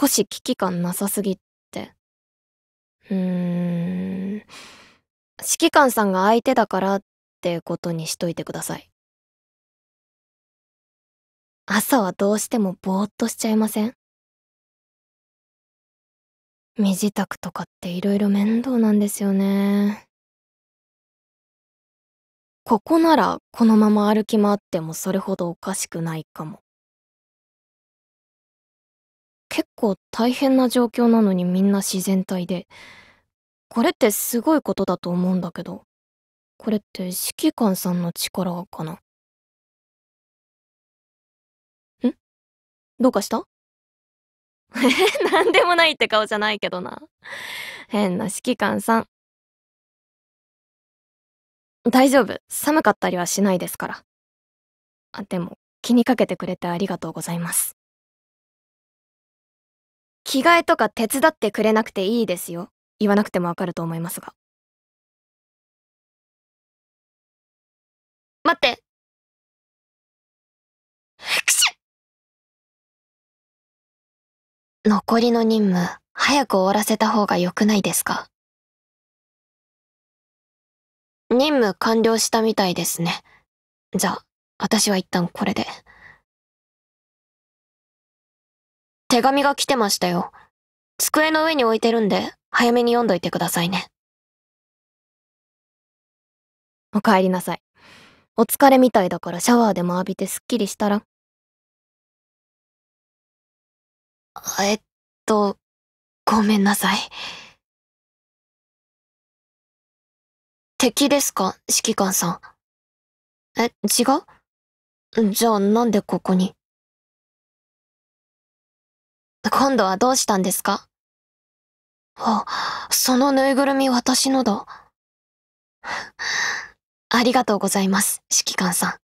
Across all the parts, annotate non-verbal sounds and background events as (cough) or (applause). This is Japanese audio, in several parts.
少し危機感なさすぎって。うーん。指揮官さんが相手だからってことにしといてください。朝はどうしてもぼーっとしちゃいません身支度とかって色々面倒なんですよね。ここならこのまま歩き回ってもそれほどおかしくないかも。結構大変な状況なのにみんな自然体で。これってすごいことだと思うんだけど。これって指揮官さんの力かな。んどうかしたえ、何 (laughs) でもないって顔じゃないけどな。変な指揮官さん。大丈夫。寒かったりはしないですから。あ、でも、気にかけてくれてありがとうございます。着替えとか手伝ってくれなくていいですよ。言わなくてもわかると思いますが。待って。くし残りの任務、早く終わらせた方が良くないですか任務完了したみたいですね。じゃあ、私は一旦これで。手紙が来てましたよ。机の上に置いてるんで、早めに読んどいてくださいね。お帰りなさい。お疲れみたいだからシャワーでも浴びてすっきりしたら。えっと、ごめんなさい。敵ですか指揮官さん。え、違うじゃあなんでここに。今度はどうしたんですかあ、そのぬいぐるみ私のだ。ありがとうございます、指揮官さん。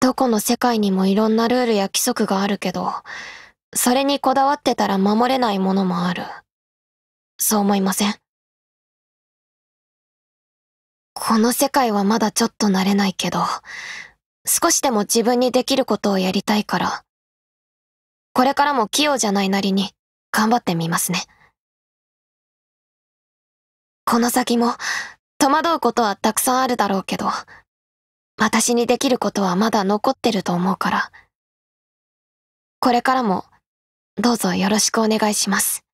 どこの世界にもいろんなルールや規則があるけど、それにこだわってたら守れないものもある。そう思いませんこの世界はまだちょっと慣れないけど、少しでも自分にできることをやりたいから、これからも器用じゃないなりに頑張ってみますね。この先も戸惑うことはたくさんあるだろうけど、私にできることはまだ残ってると思うから、これからもどうぞよろしくお願いします。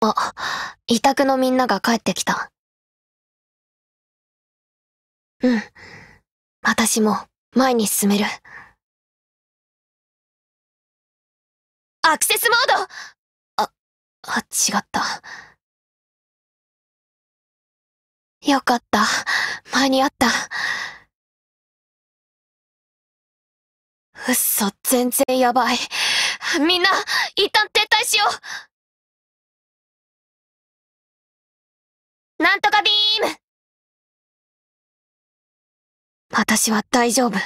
あ、委託のみんなが帰ってきた。うん。私も前に進める。アクセスモードあ、あ、違った。よかった。間に合った。うっそ、全然やばい。みんな、一旦撤退しようなんとかビーム私は大丈夫。